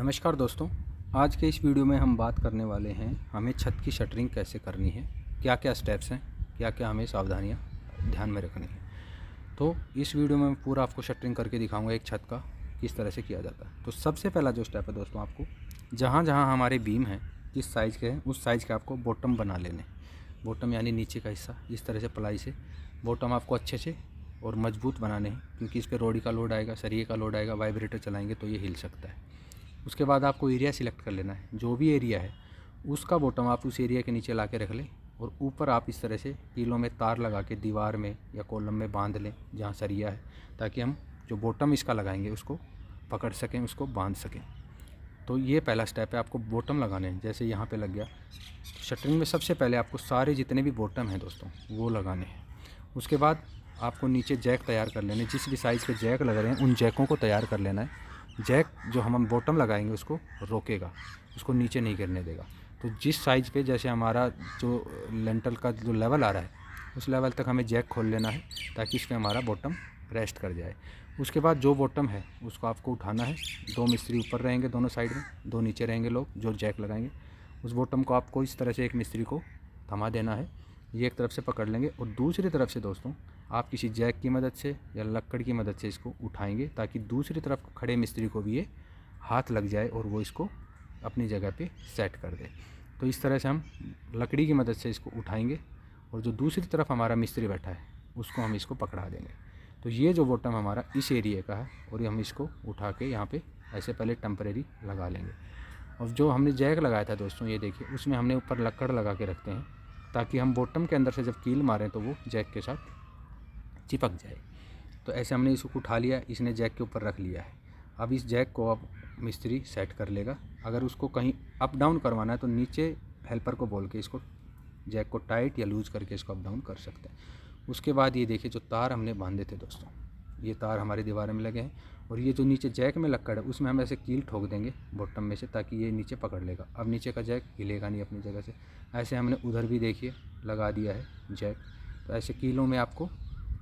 नमस्कार दोस्तों आज के इस वीडियो में हम बात करने वाले हैं हमें छत की शटरिंग कैसे करनी है क्या क्या स्टेप्स हैं क्या क्या हमें सावधानियाँ ध्यान में रखनी है तो इस वीडियो में पूरा आपको शटरिंग करके दिखाऊंगा एक छत का किस तरह से किया जाता है तो सबसे पहला जो स्टेप है दोस्तों आपको जहाँ जहाँ हमारे बीम हैं जिस साइज़ के हैं उस साइज़ के आपको बॉटम बना लेने बॉटम यानी नीचे का हिस्सा इस तरह से पलाई से बॉटम आपको अच्छे से और मजबूत बनाने हैं क्योंकि इस पर रोड़ी का लोड आएगा सरिये का लोड आएगा वाइब्रेटर चलाएंगे तो ये हिल सकता है उसके बाद आपको एरिया सिलेक्ट कर लेना है जो भी एरिया है उसका बॉटम आप उस एरिया के नीचे ला के रख लें और ऊपर आप इस तरह से कीलों में तार लगा के दीवार में या कॉलम में बांध लें जहाँ सरिया है ताकि हम जो बॉटम इसका लगाएंगे उसको पकड़ सकें उसको बांध सकें तो ये पहला स्टेप है आपको बॉटम लगाने हैं जैसे यहाँ पे लग गया शटरिंग में सबसे पहले आपको सारे जितने भी बॉटम हैं दोस्तों वो लगाने हैं उसके बाद आपको नीचे जैक तैयार कर लेने जिस भी साइज़ के जैक लग रहे हैं उन जैकों को तैयार कर लेना है जैक जो हम बॉटम लगाएंगे उसको रोकेगा उसको नीचे नहीं गिरने देगा तो जिस साइज़ पे जैसे हमारा जो लेंटल का जो लेवल आ रहा है उस लेवल तक हमें जैक खोल लेना है ताकि इसमें हमारा बॉटम रेस्ट कर जाए उसके बाद जो बॉटम है उसको आपको उठाना है दो मिस्त्री ऊपर रहेंगे दोनों साइड में दो नीचे रहेंगे लोग जो जैक लगाएंगे उस बॉटम को आपको इस तरह से एक मिस्त्री को थमा देना है ये एक तरफ से पकड़ लेंगे और दूसरी तरफ से दोस्तों आप किसी जैक की मदद से या लकड़ की मदद से इसको उठाएंगे ताकि दूसरी तरफ खड़े मिस्त्री को भी ये हाथ लग जाए और वो इसको अपनी जगह पे सेट कर दे तो इस तरह से हम लकड़ी की मदद से इसको उठाएंगे और जो दूसरी तरफ हमारा मिस्त्री बैठा है उसको हम इसको पकड़ा देंगे तो ये जो बॉटम हमारा इस एरिए का है और हम इसको उठा के यहाँ पर ऐसे पहले टम्परेरी लगा लेंगे और जो हमने जैक लगाया था दोस्तों ये देखिए उसमें हमने ऊपर लकड़ लगा के रखते हैं ताकि हम बॉटम के अंदर से जब कील मारें तो वो जैक के साथ चिपक जाए तो ऐसे हमने इसको उठा लिया इसने जैक के ऊपर रख लिया है अब इस जैक को अब मिस्त्री सेट कर लेगा अगर उसको कहीं अप डाउन करवाना है तो नीचे हेल्पर को बोल के इसको जैक को टाइट या लूज करके इसको अप डाउन कर सकते हैं उसके बाद ये देखिए जो तार हमने बांधे थे दोस्तों ये तार हमारी दीवार में लगे हैं और ये जो नीचे जैक में लक्कड़ है उसमें हम ऐसे कील ठोक देंगे बॉटम में से ताकि ये नीचे पकड़ लेगा अब नीचे का जैक हिलेगा नहीं अपनी जगह से ऐसे हमने उधर भी देखिए लगा दिया है जैक तो ऐसे कीलों में आपको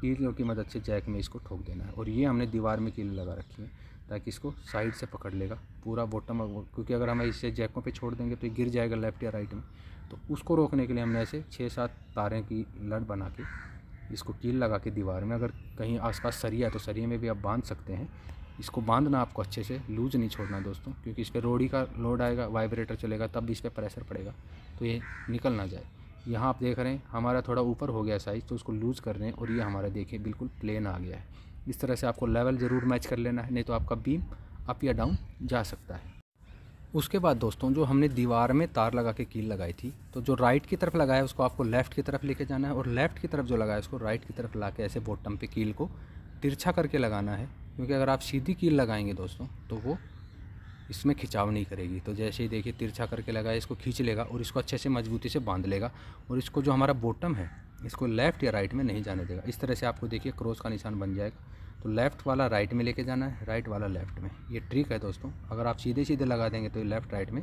कीलों की मदद से जैक में इसको ठोक देना है और ये हमने दीवार में कील लगा रखी है ताकि इसको साइड से पकड़ लेगा पूरा बॉटम क्योंकि अगर हम इसे जैकों पर छोड़ देंगे तो ये गिर जाएगा लेफ्ट या राइट में तो उसको रोकने के लिए हमने ऐसे छः सात तारें की लड़ बना के इसको कील लगा के दीवार में अगर कहीं आसपास सरिया है तो सरिया में भी आप बांध सकते हैं इसको बांधना आपको अच्छे से लूज नहीं छोड़ना दोस्तों क्योंकि इस पर रोड़ी का लोड आएगा वाइब्रेटर चलेगा तब भी इस पर प्रेशर पड़ेगा तो ये निकल ना जाए यहाँ आप देख रहे हैं हमारा थोड़ा ऊपर हो गया साइज़ तो उसको लूज़ कर रहे हैं और ये हमारा देखिए बिल्कुल प्लेन आ गया है इस तरह से आपको लेवल ज़रूर मैच कर लेना है नहीं तो आपका बीम अप या डाउन जा सकता है उसके बाद दोस्तों जो हमने दीवार में तार लगा के कील लगाई थी तो जो राइट की तरफ लगाया उसको आपको लेफ़्ट की तरफ लेके जाना है और लेफ़्ट की तरफ जो लगाया उसको राइट की तरफ ला के ऐसे बॉटम पे कील को तिरछा करके लगाना है क्योंकि अगर आप सीधी कील लगाएंगे दोस्तों तो वो इसमें खिंचाव नहीं करेगी तो जैसे ही देखिए तिरछा करके लगाए इसको खींच लेगा और इसको अच्छे से मजबूती से बांध लेगा और इसको जो हमारा बॉटम है इसको लेफ़्ट या राइट में नहीं जाने देगा इस तरह से आपको देखिए क्रॉस का निशान बन जाएगा तो लेफ़्ट वाला राइट में लेके जाना है राइट वाला लेफ़्ट में ये ट्रिक है दोस्तों अगर आप सीधे सीधे लगा देंगे तो ये लेफ़्ट राइट में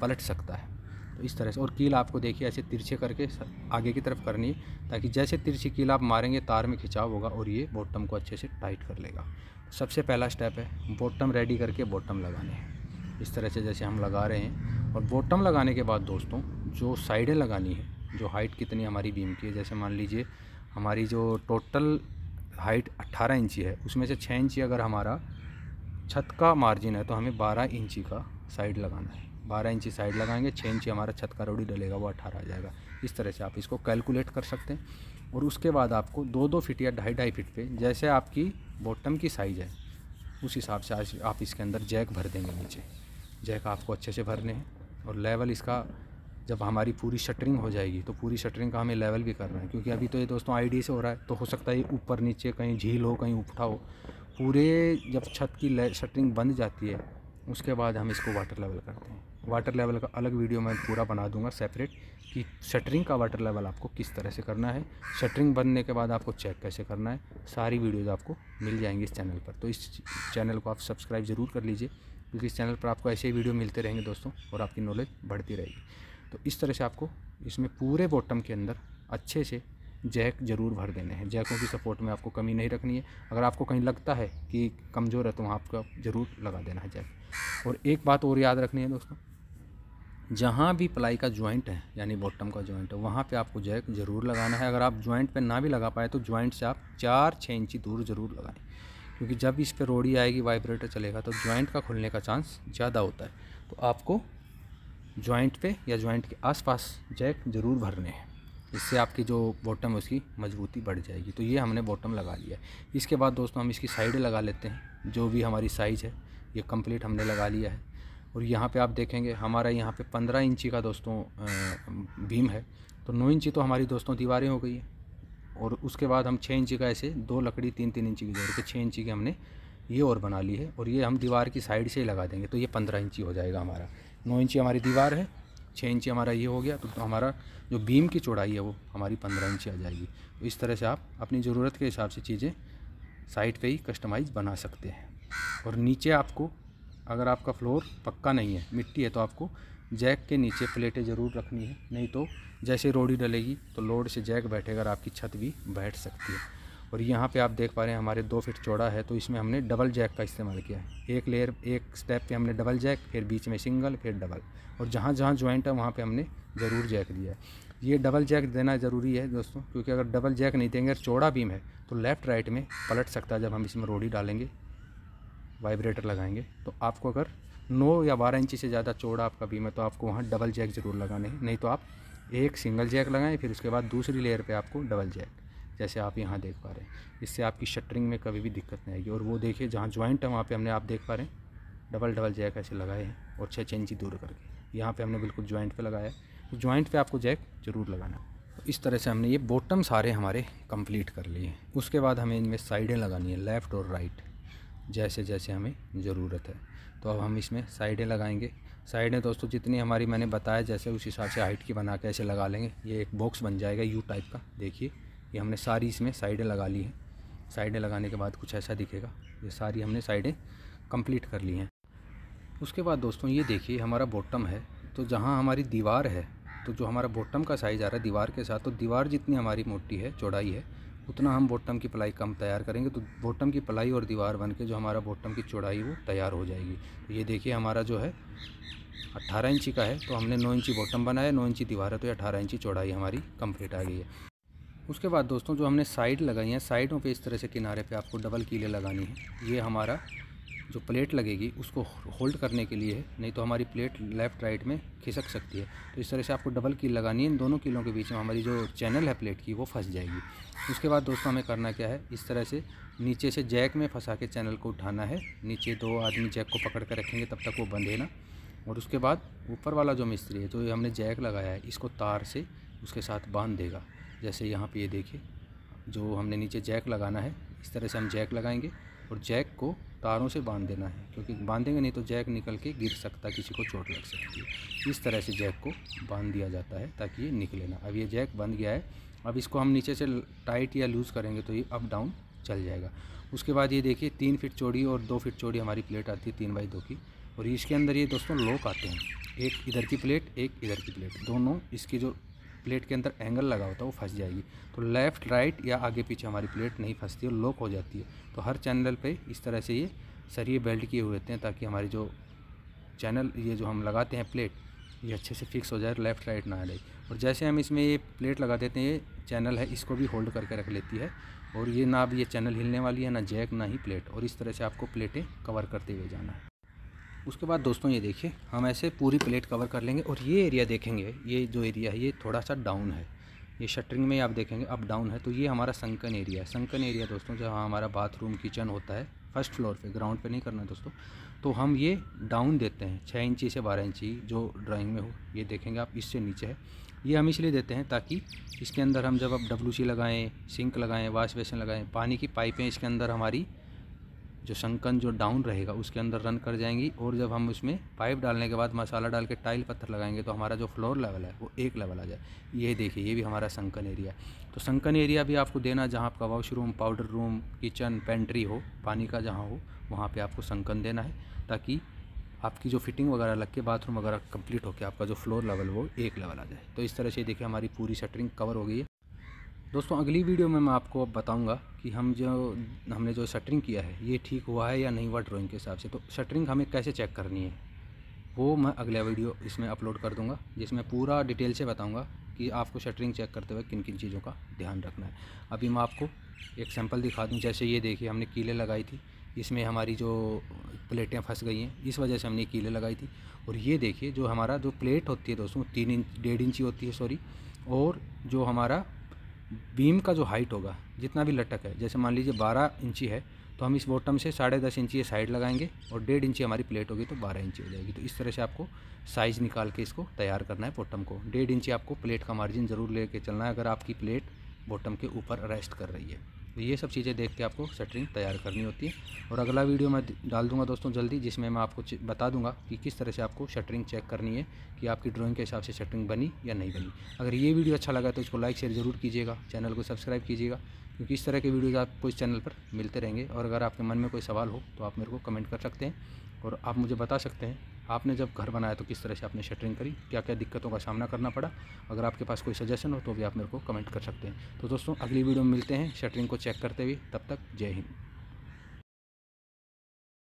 पलट सकता है तो इस तरह से और कील आपको देखिए ऐसे तिरछे करके आगे की तरफ करनी है ताकि जैसे तिरछी कील आप मारेंगे तार में खिंचाव होगा और ये बॉटम को अच्छे से टाइट कर लेगा सबसे पहला स्टेप है बॉटम रेडी करके बॉटम लगाने हैं इस तरह से जैसे हम लगा रहे हैं और बॉटम लगाने के बाद दोस्तों जो साइडें लगानी है जो हाइट कितनी हमारी बीम की है जैसे मान लीजिए हमारी जो टोटल हाइट 18 इंची है उसमें से 6 इंची अगर हमारा छत का मार्जिन है तो हमें 12 इंची का साइड लगाना है 12 इंची साइड लगाएंगे 6 इंची हमारा छत का रोडी डलेगा वो 18 आ जाएगा इस तरह से आप इसको कैलकुलेट कर सकते हैं और उसके बाद आपको दो दो फिट या ढाई ढाई फिट पे जैसे आपकी बॉटम की साइज़ है उस हिसाब से आप इसके अंदर जैक भर देंगे नीचे जैक आपको अच्छे से भरने हैं और लेवल इसका जब हमारी पूरी शटरिंग हो जाएगी तो पूरी शटरिंग का हमें लेवल भी करना है क्योंकि अभी तो ये दोस्तों आईडी से हो रहा है तो हो सकता है ऊपर नीचे कहीं झील हो कहीं उठा हो पूरे जब छत की शटरिंग बंद जाती है उसके बाद हम इसको वाटर लेवल करते हैं वाटर लेवल का अलग वीडियो मैं पूरा बना दूंगा सेपरेट कि शटरिंग का वाटर लेवल आपको किस तरह से करना है शटरिंग बनने के बाद आपको चेक कैसे करना है सारी वीडियोज़ आपको मिल जाएंगी इस चैनल पर तो इस चैनल को आप सब्सक्राइब ज़रूर कर लीजिए क्योंकि इस चैनल पर आपको ऐसे ही वीडियो मिलते रहेंगे दोस्तों और आपकी नॉलेज बढ़ती रहेगी तो इस तरह से आपको इसमें पूरे बॉटम के अंदर अच्छे से जैक ज़रूर भर देने हैं जैकों की सपोर्ट में आपको कमी नहीं रखनी है अगर आपको कहीं लगता है कि कमज़ोर है तो वहाँ आपका ज़रूर लगा देना है जैक और एक बात और याद रखनी है दोस्तों जहाँ भी प्लाई का जॉइंट है यानी बॉटम का जॉइंट है वहाँ पे आपको जैक ज़रूर लगाना है अगर आप जॉइंट पे ना भी लगा पाए तो जॉइंट से आप चार छः इंची दूर ज़रूर लगाएं क्योंकि जब इस पर रोड़ी आएगी वाइब्रेटर चलेगा तो जॉइंट का खुलने का चांस ज़्यादा होता है तो आपको जॉइंट पे या जॉइंट के आसपास जैक ज़रूर भरने हैं इससे आपकी जो बॉटम है उसकी मजबूती बढ़ जाएगी तो ये हमने बॉटम लगा लिया है इसके बाद दोस्तों हम इसकी साइड लगा लेते हैं जो भी हमारी साइज़ है ये कंप्लीट हमने लगा लिया है और यहाँ पे आप देखेंगे हमारा यहाँ पे पंद्रह इंची का दोस्तों बीम है तो नौ इंची तो हमारी दोस्तों दीवारें हो गई है और उसके बाद हम छः इंची का ऐसे दो लकड़ी तीन तीन इंची की जोड़ के छः इंची की हमने ये और बना ली है और ये हम दीवार की साइड से ही लगा देंगे तो ये पंद्रह इंची हो जाएगा हमारा नौ इंची हमारी दीवार है छः इंची हमारा ये हो गया तो, तो हमारा जो बीम की चौड़ाई है वो हमारी पंद्रह इंची आ जाएगी तो इस तरह से आप अपनी ज़रूरत के हिसाब से चीज़ें साइट पे ही कस्टमाइज बना सकते हैं और नीचे आपको अगर आपका फ्लोर पक्का नहीं है मिट्टी है तो आपको जैक के नीचे प्लेटें ज़रूर रखनी है नहीं तो जैसे रोड़ी डलेगी तो लोड से जैक बैठेगा आपकी छत भी बैठ सकती है और यहाँ पे आप देख पा रहे हैं हमारे दो फिट चौड़ा है तो इसमें हमने डबल जैक का इस्तेमाल किया है एक लेयर एक स्टेप पे हमने डबल जैक फिर बीच में सिंगल फिर डबल और जहाँ जहाँ जॉइंट है वहाँ पे हमने ज़रूर जैक दिया है ये डबल जैक देना ज़रूरी है दोस्तों क्योंकि अगर डबल जैक नहीं देंगे अगर चौड़ा बीम है तो लेफ़्ट राइट में पलट सकता है जब हम इसमें रोडी डालेंगे वाइब्रेटर लगाएंगे तो आपको अगर नौ या बारह इंची से ज़्यादा चौड़ा आपका बीम है तो आपको वहाँ डबल जैक ज़रूर लगाने नहीं तो आप एक सिंगल जैक लगाएं फिर उसके बाद दूसरी लेयर पे आपको डबल जैक जैसे आप यहाँ देख पा रहे हैं इससे आपकी शटरिंग में कभी भी दिक्कत नहीं आएगी और वो देखिए जहाँ ज्वाइंट है वहाँ पर हमने आप देख पा रहे हैं डबल डबल जैक ऐसे लगाए हैं और छः इंची दूर करके यहाँ पर हमने बिल्कुल ज्वाइंट पर लगाया है ज्वाइंट तो पर आपको जैक ज़रूर लगाना तो इस तरह से हमने ये बॉटम सारे हमारे कंप्लीट कर लिए हैं उसके बाद हमें इनमें साइडें लगानी है लेफ़्ट और राइट जैसे जैसे हमें ज़रूरत है तो अब हम इसमें साइडें लगाएंगे साइडें दोस्तों जितनी हमारी मैंने बताया जैसे उस हिसाब से हाइट की बना के ऐसे लगा लेंगे ये एक बॉक्स बन जाएगा यू टाइप का देखिए ये हमने सारी इसमें साइडें लगा ली हैं साइडें लगाने के बाद कुछ ऐसा दिखेगा ये सारी हमने साइडें कंप्लीट कर ली हैं उसके बाद दोस्तों ये देखिए हमारा बॉटम है तो जहाँ हमारी दीवार है तो जो हमारा बॉटम का साइज़ आ रहा है दीवार के साथ तो दीवार जितनी हमारी मोटी है चौड़ाई है उतना हम बॉटम की पलाई कम तैयार करेंगे तो बॉटम की पलाई और दीवार बन के जो हमारा बॉटम की चौड़ाई वो तैयार हो जाएगी तो ये देखिए हमारा जो है अट्ठारह इंची का है तो हमने नौ इंची बॉटम बनाया नौ इंची दीवार है तो ये अठारह इंची चौड़ाई हमारी कंप्लीट आ गई है उसके बाद दोस्तों जो हमने साइड लगाई हैं साइडों पे इस तरह से किनारे पे आपको डबल कीले लगानी है ये हमारा जो प्लेट लगेगी उसको होल्ड करने के लिए है नहीं तो हमारी प्लेट लेफ़्ट राइट में खिसक सकती है तो इस तरह से आपको डबल कील लगानी है इन दोनों कीलों के बीच में हमारी जो चैनल है प्लेट की वो फंस जाएगी उसके बाद दोस्तों हमें करना क्या है इस तरह से नीचे से जैक में फंसा के चैनल को उठाना है नीचे दो आदमी जैक को पकड़ कर रखेंगे तब तक वो बंधे ना और उसके बाद ऊपर वाला जो मिस्त्री है जो हमने जैक लगाया है इसको तार से उसके साथ बांध देगा जैसे यहाँ पे ये देखिए जो हमने नीचे जैक लगाना है इस तरह से हम जैक लगाएंगे और जैक को तारों से बांध देना है क्योंकि बांधेंगे नहीं तो जैक निकल के गिर सकता किसी को चोट लग सकती है इस तरह से जैक को बांध दिया जाता है ताकि ये निकले ना अब ये जैक बंध गया है अब इसको हम नीचे से टाइट या लूज़ करेंगे तो ये अप डाउन चल जाएगा उसके बाद ये देखिए तीन फिट चौड़ी और दो फिट चौड़ी हमारी प्लेट आती है तीन बाई दो की और इसके अंदर ये दोस्तों लोक आते हैं एक इधर की प्लेट एक इधर की प्लेट दोनों इसकी जो प्लेट के अंदर एंगल लगा होता है वो फंस जाएगी तो लेफ़्ट राइट या आगे पीछे हमारी प्लेट नहीं फंसती है लॉक हो जाती है तो हर चैनल पे इस तरह से ये सरिये बेल्ट किए हुए होते हैं ताकि हमारी जो चैनल ये जो हम लगाते हैं प्लेट ये अच्छे से फिक्स हो जाए लेफ़्ट राइट ना जाए और जैसे हम इसमें ये प्लेट लगा देते हैं ये चैनल है इसको भी होल्ड करके रख लेती है और ये ना अब ये चैनल हिलने वाली है ना जैक ना ही प्लेट और इस तरह से आपको प्लेटें कवर करते हुए जाना है उसके बाद दोस्तों ये देखिए हम ऐसे पूरी प्लेट कवर कर लेंगे और ये एरिया देखेंगे ये जो एरिया है ये थोड़ा सा डाउन है ये शटरिंग में आप देखेंगे अप डाउन है तो ये हमारा संकन एरिया है संकन एरिया दोस्तों जहाँ हमारा बाथरूम किचन होता है फर्स्ट फ्लोर पे ग्राउंड पे नहीं करना है दोस्तों तो हम ये डाउन देते हैं छः इंची से बारह इंची जो ड्राइंग में हो ये देखेंगे आप इससे नीचे है ये हम इसलिए देते हैं ताकि इसके अंदर हम जब आप डब्लू लगाएँ सिंक लगाएँ वाश बेसन लगाएँ पानी की पाइपें इसके अंदर हमारी जो शंकन जो डाउन रहेगा उसके अंदर रन कर जाएंगी और जब हम उसमें पाइप डालने के बाद मसाला डाल के टाइल पत्थर लगाएंगे तो हमारा जो फ्लोर लेवल है वो एक लेवल आ जाए ये देखिए ये भी हमारा संकन एरिया तो संकन एरिया भी आपको देना जहाँ आपका washroom powder room kitchen pantry हो पानी का जहाँ हो वहाँ पर आपको संकन देना है ताकि आपकी जो फिटिंग वगैरह लग के बाथरूम वगैरह कंप्लीट होकर आपका जो फ्लोर लेवल वो एक लेवल आ जाए तो इस तरह से देखिए हमारी पूरी शटरिंग कवर हो गई है दोस्तों अगली वीडियो में मैं आपको अब बताऊंगा कि हम जो हमने जो शटरिंग किया है ये ठीक हुआ है या नहीं हुआ ड्राइंग के हिसाब से तो शटरिंग हमें कैसे चेक करनी है वो मैं अगला वीडियो इसमें अपलोड कर दूंगा जिसमें पूरा डिटेल से बताऊंगा कि आपको शटरिंग चेक करते हुए किन किन चीज़ों का ध्यान रखना है अभी मैं आपको एक सैम्पल दिखा दूँ जैसे ये देखिए हमने कीले लगाई थी इसमें हमारी जो प्लेटें फंस गई हैं इस वजह से हमने कीले लगाई थी और ये देखिए जो हमारा जो प्लेट होती है दोस्तों तीन इंच डेढ़ इंची होती है सॉरी और जो हमारा बीम का जो हाइट होगा जितना भी लटक है जैसे मान लीजिए बारह इंची है तो हम इस बॉटम से साढ़े दस इंची साइड लगाएंगे और डेढ़ इंची हमारी प्लेट होगी तो बारह इंची हो जाएगी तो इस तरह से आपको साइज़ निकाल के इसको तैयार करना है बॉटम को डेढ़ इंची आपको प्लेट का मार्जिन ज़रूर ले चलना है अगर आपकी प्लेट बॉटम के ऊपर रेस्ट कर रही है तो ये सब चीज़ें देख के आपको शटरिंग तैयार करनी होती है और अगला वीडियो मैं डाल दूंगा दोस्तों जल्दी जिसमें मैं आपको बता दूंगा कि किस तरह से आपको शटरिंग चेक करनी है कि आपकी ड्राइंग के हिसाब से शटरिंग बनी या नहीं बनी अगर ये वीडियो अच्छा लगा तो इसको लाइक शेयर ज़रूर कीजिएगा चैनल को सब्सक्राइब कीजिएगा क्योंकि इस तरह के वीडियोज़ आपको इस चैनल पर मिलते रहेंगे और अगर आपके मन में कोई सवाल हो तो आप मेरे को कमेंट कर सकते हैं और आप मुझे बता सकते हैं आपने जब घर बनाया तो किस तरह से आपने शटरिंग करी क्या क्या दिक्कतों का सामना करना पड़ा अगर आपके पास कोई सजेशन हो तो भी आप मेरे को कमेंट कर सकते हैं तो दोस्तों अगली वीडियो में मिलते हैं शटरिंग को चेक करते हुए तब तक जय हिंद